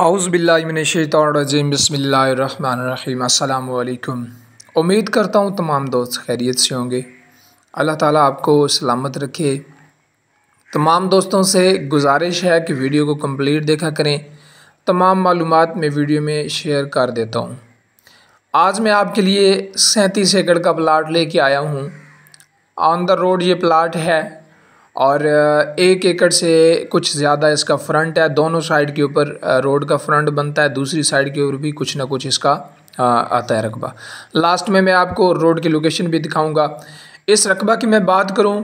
आउज़बिल्लिमिनशैतरजीम बसमीम अल्लाम उम्मीद करता हूँ तमाम दोस्त खैरियत से होंगे अल्लाह ताला आपको सलामत रखे तमाम दोस्तों से गुजारिश है कि वीडियो को कंप्लीट देखा करें तमाम मालूम मैं वीडियो में शेयर कर देता हूँ आज मैं आपके लिए सैंतीस एकड़ का प्लाट लेके आया हूँ ऑन द रोड ये प्लाट है और एक एकड़ से कुछ ज़्यादा इसका फ्रंट है दोनों साइड के ऊपर रोड का फ्रंट बनता है दूसरी साइड के ऊपर भी कुछ ना कुछ इसका आता है रकबा लास्ट में मैं आपको रोड की लोकेशन भी दिखाऊंगा इस रकबा की मैं बात करूं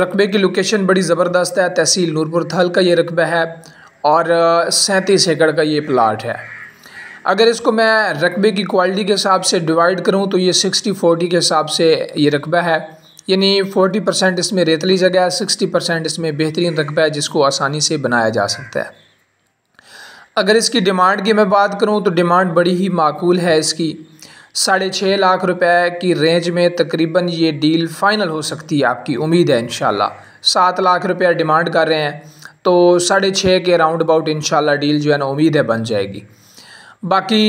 रकबे की लोकेशन बड़ी ज़बरदस्त है तहसील नूरपुर थल का ये रकबा है और सैंतीस एकड़ का ये प्लाट है अगर इसको मैं रकबे की क्वालिटी के हिसाब से डिवाइड करूँ तो ये सिक्सटी फोर्टी के हिसाब से ये रकबा है यानी 40 परसेंट इसमें रेतली जगह है 60 परसेंट इसमें बेहतरीन रकबा है जिसको आसानी से बनाया जा सकता है अगर इसकी डिमांड की मैं बात करूँ तो डिमांड बड़ी ही माकूल है इसकी साढ़े छः लाख रुपए की रेंज में तकरीबन ये डील फ़ाइनल हो सकती है आपकी उम्मीद है इन सात लाख रुपये डिमांड कर रहे हैं तो साढ़े छः के राउंड अबाउट इन डील जो है ना उम्मीद है बन जाएगी बाकी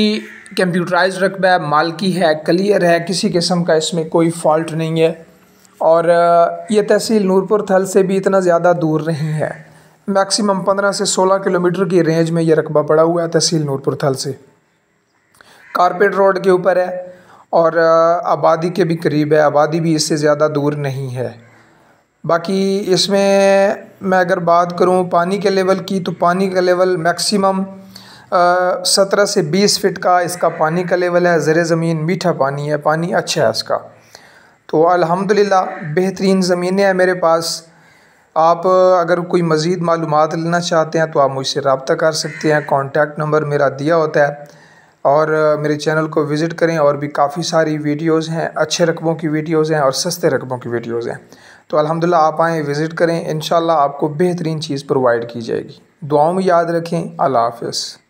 कंप्यूटराइज रकबा है मालकी है क्लियर है किसी किस्म का इसमें कोई फॉल्ट नहीं है और ये तहसील नूरपुर थल से भी इतना ज़्यादा दूर नहीं है मैक्सिमम पंद्रह से सोलह किलोमीटर की रेंज में ये रकबा पड़ा हुआ है तहसील नूरपुर थल से कारपेट रोड के ऊपर है और आबादी के भी करीब है आबादी भी इससे ज़्यादा दूर नहीं है बाकी इसमें मैं अगर बात करूँ पानी के लेवल की तो पानी का लेवल मैक्सिमम सत्रह से बीस फिट का इसका पानी का लेवल है ज़र ज़मीन मीठा पानी है पानी अच्छा है इसका तो अल्हम्दुलिल्लाह बेहतरीन ज़मीनें हैं मेरे पास आप अगर कोई मज़ीद मालूम लेना चाहते हैं तो आप मुझसे रबता कर सकते हैं कॉन्टैक्ट नंबर मेरा दिया होता है और मेरे चैनल को विज़िट करें और भी काफ़ी सारी वीडियोज़ हैं अच्छे रकबों की वीडियोज़ हैं और सस्ते रकबों की वीडियोज़ हैं तो अलहमदिल्ला आप आएँ विज़िट करें इन आपको बेहतरीन चीज़ प्रोवाइड की जाएगी दुआओं में याद रखें अल्लाह हाफ़